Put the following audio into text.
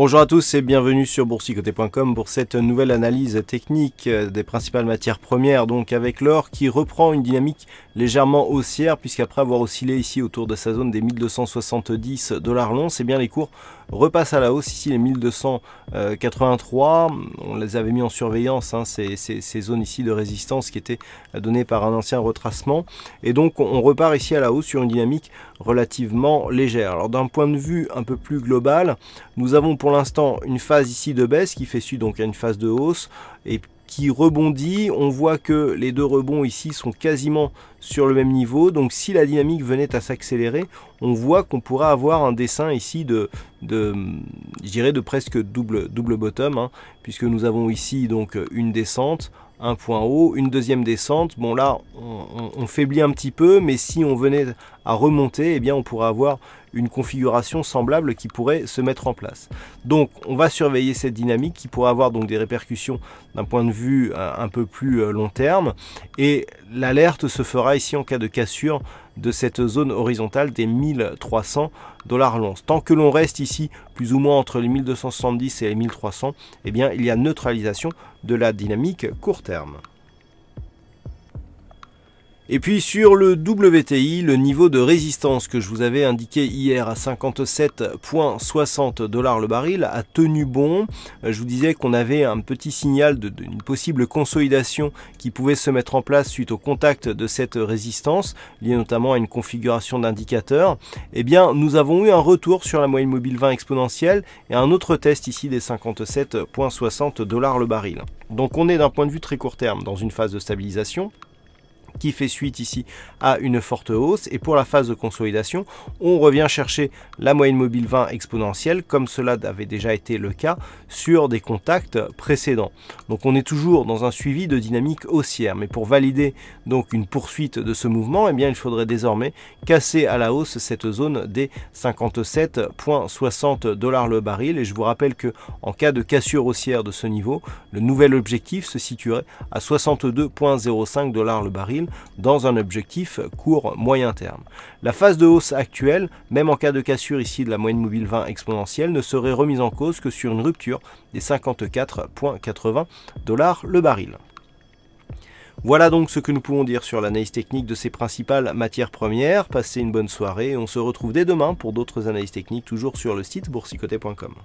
Bonjour à tous et bienvenue sur boursicoté.com pour cette nouvelle analyse technique des principales matières premières, donc avec l'or qui reprend une dynamique légèrement haussière puisqu'après avoir oscillé ici autour de sa zone des 1270 dollars longs, c'est eh bien les cours repasse à la hausse. Ici, les 1283, euh, on les avait mis en surveillance, hein, ces, zones ici de résistance qui étaient euh, données par un ancien retracement. Et donc, on repart ici à la hausse sur une dynamique relativement légère. Alors, d'un point de vue un peu plus global, nous avons pour l'instant une phase ici de baisse qui fait suite donc à une phase de hausse. Et qui rebondit. On voit que les deux rebonds ici sont quasiment sur le même niveau. Donc si la dynamique venait à s'accélérer, on voit qu'on pourra avoir un dessin ici de, de je de presque double, double bottom, hein, puisque nous avons ici donc une descente, un point haut, une deuxième descente. Bon là, on, on, faiblit un petit peu, mais si on venait à remonter, eh bien, on pourrait avoir une configuration semblable qui pourrait se mettre en place. Donc, on va surveiller cette dynamique qui pourrait avoir donc des répercussions d'un point de vue euh, un peu plus euh, long terme. Et l'alerte se fera ici en cas de cassure de cette zone horizontale des 1300 dollars l'once. Tant que l'on reste ici plus ou moins entre les 1270 et les 1300, eh bien, il y a neutralisation de la dynamique court terme. Et puis sur le WTI, le niveau de résistance que je vous avais indiqué hier à 57,60 dollars le baril a tenu bon. Euh, je vous disais qu'on avait un petit signal d'une possible consolidation qui pouvait se mettre en place suite au contact de cette résistance, liée notamment à une configuration d'indicateurs. Eh bien, nous avons eu un retour sur la moyenne mobile 20 exponentielle et un autre test ici des 57,60 dollars le baril. Donc on est d'un point de vue très court terme dans une phase de stabilisation qui fait suite ici à une forte hausse. Et pour la phase de consolidation, on revient chercher la moyenne mobile 20 exponentielle, comme cela avait déjà été le cas sur des contacts précédents. Donc on est toujours dans un suivi de dynamique haussière. Mais pour valider donc une poursuite de ce mouvement, eh bien il faudrait désormais casser à la hausse cette zone des 57,60 dollars le baril. Et je vous rappelle que en cas de cassure haussière de ce niveau, le nouvel objectif se situerait à 62,05 dollars le baril dans un objectif court-moyen terme. La phase de hausse actuelle, même en cas de cassure ici de la moyenne mobile 20 exponentielle, ne serait remise en cause que sur une rupture des 54,80 dollars le baril. Voilà donc ce que nous pouvons dire sur l'analyse technique de ces principales matières premières. Passez une bonne soirée et on se retrouve dès demain pour d'autres analyses techniques toujours sur le site boursicoté.com.